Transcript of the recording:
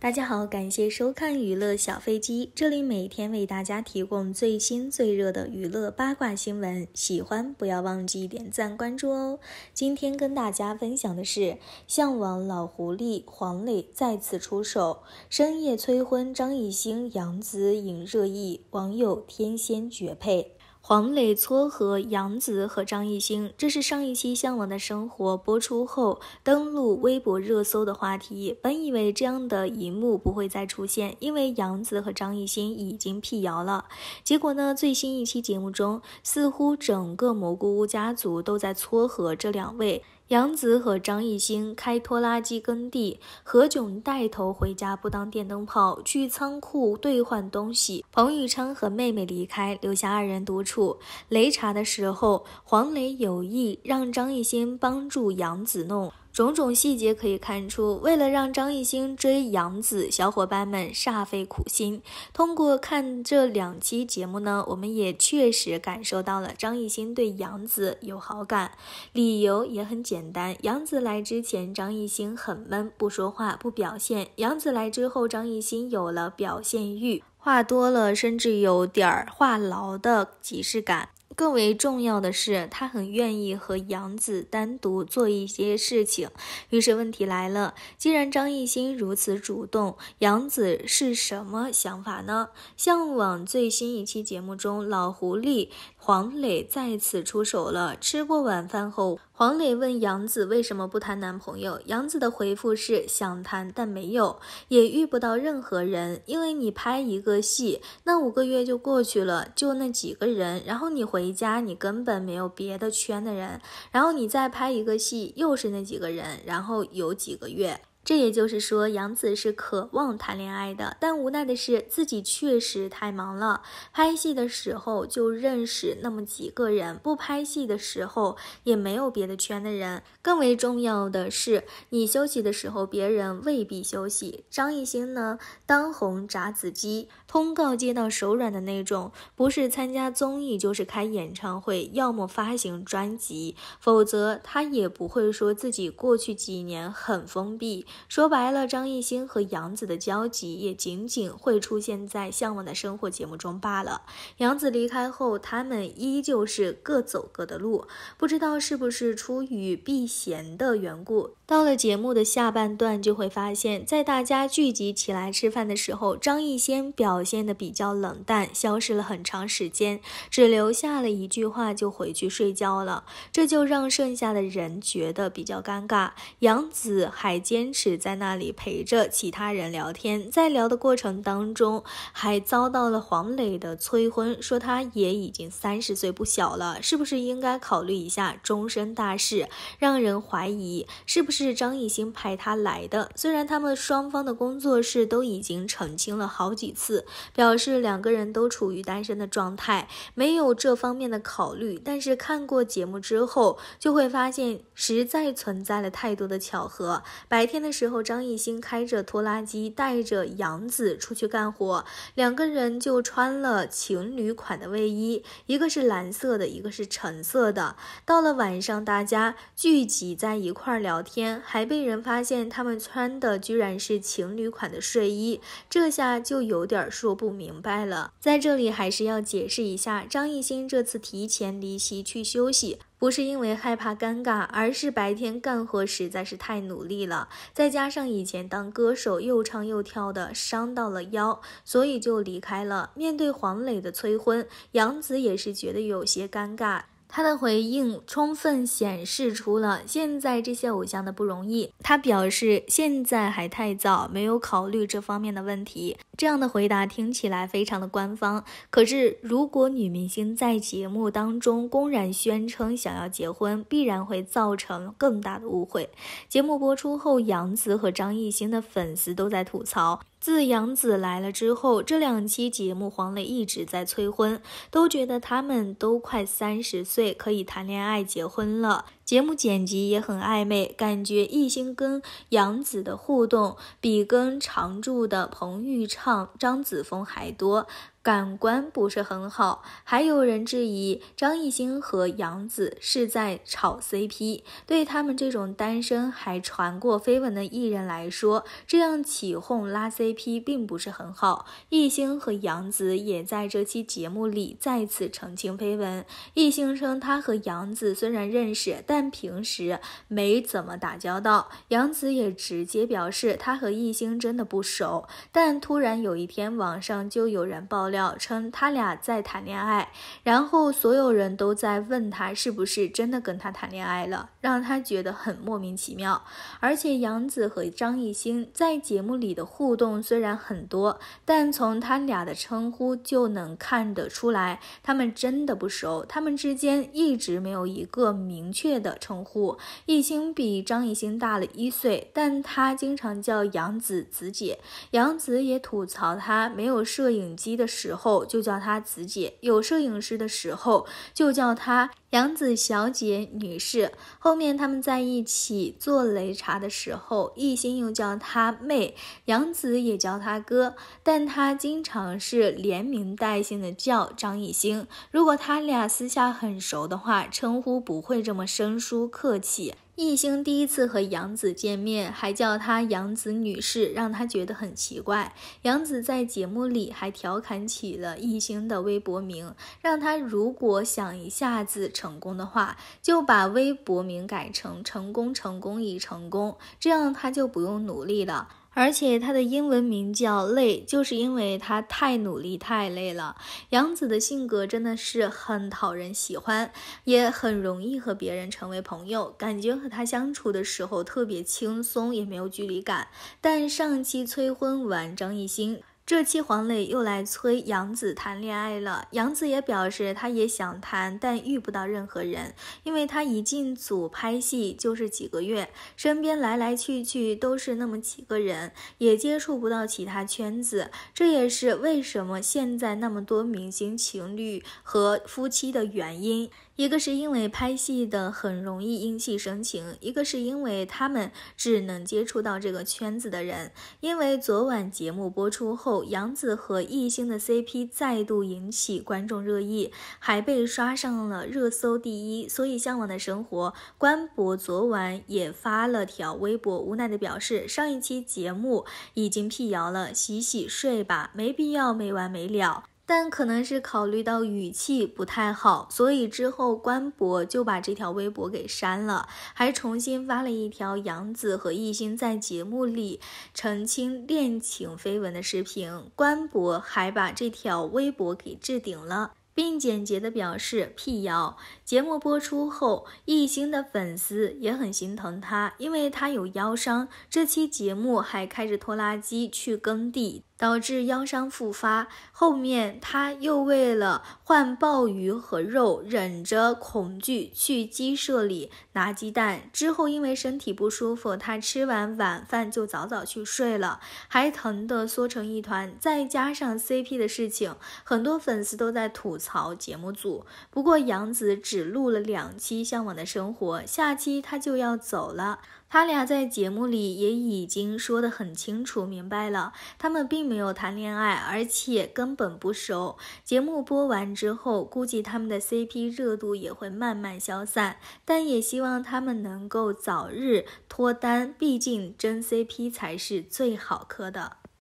大家好，感谢收看娱乐小飞机，这里每天为大家提供最新最热的娱乐八卦新闻，喜欢不要忘记点赞关注哦。今天跟大家分享的是，向往老狐狸黄磊再次出手，深夜催婚张艺兴杨紫引热议，网友天仙绝配。黄磊撮合杨紫和张艺兴，这是上一期《向往的生活》播出后登录微博热搜的话题。本以为这样的一幕不会再出现，因为杨紫和张艺兴已经辟谣了。结果呢，最新一期节目中，似乎整个蘑菇屋家族都在撮合这两位。杨子和张艺兴开拖拉机耕地，何炅带头回家不当电灯泡，去仓库兑换东西。彭昱畅和妹妹离开，留下二人独处。雷查的时候，黄磊有意让张艺兴帮助杨子弄。种种细节可以看出，为了让张艺兴追杨紫，小伙伴们煞费苦心。通过看这两期节目呢，我们也确实感受到了张艺兴对杨紫有好感。理由也很简单，杨紫来之前，张艺兴很闷，不说话，不表现；杨紫来之后，张艺兴有了表现欲，话多了，甚至有点话痨的即视感。更为重要的是，他很愿意和杨子单独做一些事情。于是问题来了，既然张艺兴如此主动，杨子是什么想法呢？向往最新一期节目中，老狐狸黄磊再次出手了。吃过晚饭后，黄磊问杨子为什么不谈男朋友，杨子的回复是想谈，但没有，也遇不到任何人。因为你拍一个戏，那五个月就过去了，就那几个人，然后你回。回家你根本没有别的圈的人，然后你再拍一个戏又是那几个人，然后有几个月。这也就是说，杨紫是渴望谈恋爱的，但无奈的是自己确实太忙了。拍戏的时候就认识那么几个人，不拍戏的时候也没有别的圈的人。更为重要的是，你休息的时候别人未必休息。张艺兴呢？当红炸子鸡。通告接到手软的那种，不是参加综艺就是开演唱会，要么发行专辑，否则他也不会说自己过去几年很封闭。说白了，张艺兴和杨子的交集也仅仅会出现在《向往的生活》节目中罢了。杨子离开后，他们依旧是各走各的路。不知道是不是出于避嫌的缘故，到了节目的下半段，就会发现，在大家聚集起来吃饭的时候，张艺兴表。显得比较冷淡，消失了很长时间，只留下了一句话就回去睡觉了，这就让剩下的人觉得比较尴尬。杨子还坚持在那里陪着其他人聊天，在聊的过程当中还遭到了黄磊的催婚，说他也已经三十岁不小了，是不是应该考虑一下终身大事？让人怀疑是不是张艺兴派他来的。虽然他们双方的工作室都已经澄清了好几次。表示两个人都处于单身的状态，没有这方面的考虑。但是看过节目之后，就会发现实在存在了太多的巧合。白天的时候，张艺兴开着拖拉机带着杨子出去干活，两个人就穿了情侣款的卫衣，一个是蓝色的，一个是橙色的。到了晚上，大家聚集在一块聊天，还被人发现他们穿的居然是情侣款的睡衣，这下就有点。说不明白了，在这里还是要解释一下，张艺兴这次提前离席去休息，不是因为害怕尴尬，而是白天干活实在是太努力了，再加上以前当歌手又唱又跳的伤到了腰，所以就离开了。面对黄磊的催婚，杨紫也是觉得有些尴尬。他的回应充分显示出了现在这些偶像的不容易。他表示，现在还太早，没有考虑这方面的问题。这样的回答听起来非常的官方。可是，如果女明星在节目当中公然宣称想要结婚，必然会造成更大的误会。节目播出后，杨紫和张艺兴的粉丝都在吐槽。自杨子来了之后，这两期节目黄磊一直在催婚，都觉得他们都快三十岁，可以谈恋爱、结婚了。节目剪辑也很暧昧，感觉艺兴跟杨紫的互动比跟常驻的彭昱畅、张子枫还多，感官不是很好。还有人质疑张艺兴和杨紫是在炒 CP，对他们这种单身还传过绯闻的艺人来说，这样起哄拉 CP 并不是很好。艺兴和杨紫也在这期节目里再次澄清绯闻，艺兴称他和杨紫虽然认识，但。但平时没怎么打交道，杨子也直接表示他和艺兴真的不熟。但突然有一天，网上就有人爆料称他俩在谈恋爱，然后所有人都在问他是不是真的跟他谈恋爱了，让他觉得很莫名其妙。而且杨子和张艺兴在节目里的互动虽然很多，但从他俩的称呼就能看得出来，他们真的不熟，他们之间一直没有一个明确。的称呼，艺兴比张艺兴大了一岁，但他经常叫杨子子姐。杨子也吐槽他没有摄影机的时候就叫他子姐，有摄影师的时候就叫他杨子小姐、女士。后面他们在一起做擂茶的时候，艺兴又叫他妹，杨子也叫他哥，但他经常是连名带姓的叫张艺兴。如果他俩私下很熟的话，称呼不会这么生。叔客气，艺兴第一次和杨子见面，还叫她杨子女士，让她觉得很奇怪。杨子在节目里还调侃起了艺兴的微博名，让他如果想一下子成功的话，就把微博名改成“成功成功已成功”，这样他就不用努力了。而且他的英文名叫累，就是因为他太努力太累了。杨子的性格真的是很讨人喜欢，也很容易和别人成为朋友，感觉和他相处的时候特别轻松，也没有距离感。但上期催婚完张艺兴。这期黄磊又来催杨紫谈恋爱了，杨紫也表示她也想谈，但遇不到任何人，因为她一进组拍戏就是几个月，身边来来去去都是那么几个人，也接触不到其他圈子。这也是为什么现在那么多明星情侣和夫妻的原因。一个是因为拍戏的很容易因戏生情，一个是因为他们只能接触到这个圈子的人。因为昨晚节目播出后。杨子和艺兴的 CP 再度引起观众热议，还被刷上了热搜第一。所以向往的生活官博昨晚也发了条微博，无奈的表示：“上一期节目已经辟谣了，洗洗睡吧，没必要没完没了。”但可能是考虑到语气不太好，所以之后官博就把这条微博给删了，还重新发了一条杨紫和艺兴在节目里澄清恋情绯闻的视频。官博还把这条微博给置顶了，并简洁的表示辟谣。节目播出后，艺兴的粉丝也很心疼他，因为他有腰伤，这期节目还开着拖拉机去耕地，导致腰伤复发。后面他又为了换鲍鱼和肉，忍着恐惧去鸡舍里拿鸡蛋。之后因为身体不舒服，他吃完晚饭就早早去睡了，还疼得缩成一团。再加上 CP 的事情，很多粉丝都在吐槽节目组。不过杨子只。只录了两期《向往的生活》，下期他就要走了。他俩在节目里也已经说的很清楚明白了，他们并没有谈恋爱，而且根本不熟。节目播完之后，估计他们的 CP 热度也会慢慢消散，但也希望他们能够早日脱单，毕竟真 CP 才是最好磕的。